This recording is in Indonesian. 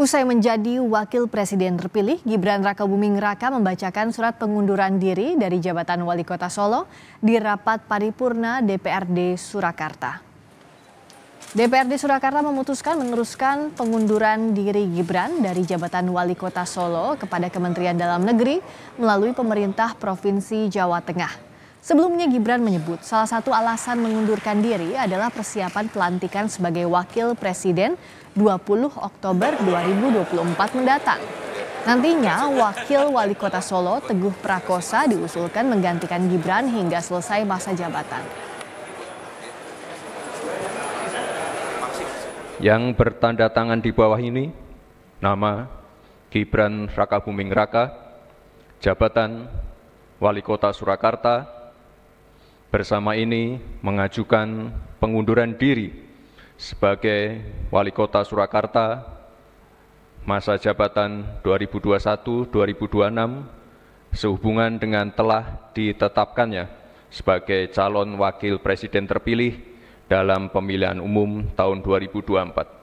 Usai menjadi wakil presiden terpilih, Gibran Rakabuming Raka membacakan surat pengunduran diri dari jabatan wali kota Solo di rapat paripurna DPRD Surakarta. DPRD Surakarta memutuskan meneruskan pengunduran diri Gibran dari jabatan wali kota Solo kepada Kementerian Dalam Negeri melalui pemerintah Provinsi Jawa Tengah. Sebelumnya Gibran menyebut salah satu alasan mengundurkan diri adalah persiapan pelantikan sebagai wakil presiden 20 Oktober 2024 mendatang. Nantinya wakil wali kota Solo Teguh Prakosa diusulkan menggantikan Gibran hingga selesai masa jabatan. Yang bertanda tangan di bawah ini nama Gibran Raka Buming Raka, jabatan Wali Kota Surakarta bersama ini mengajukan pengunduran diri sebagai Wali Kota Surakarta masa jabatan 2021-2026 sehubungan dengan telah ditetapkannya sebagai calon wakil presiden terpilih dalam pemilihan umum tahun 2024.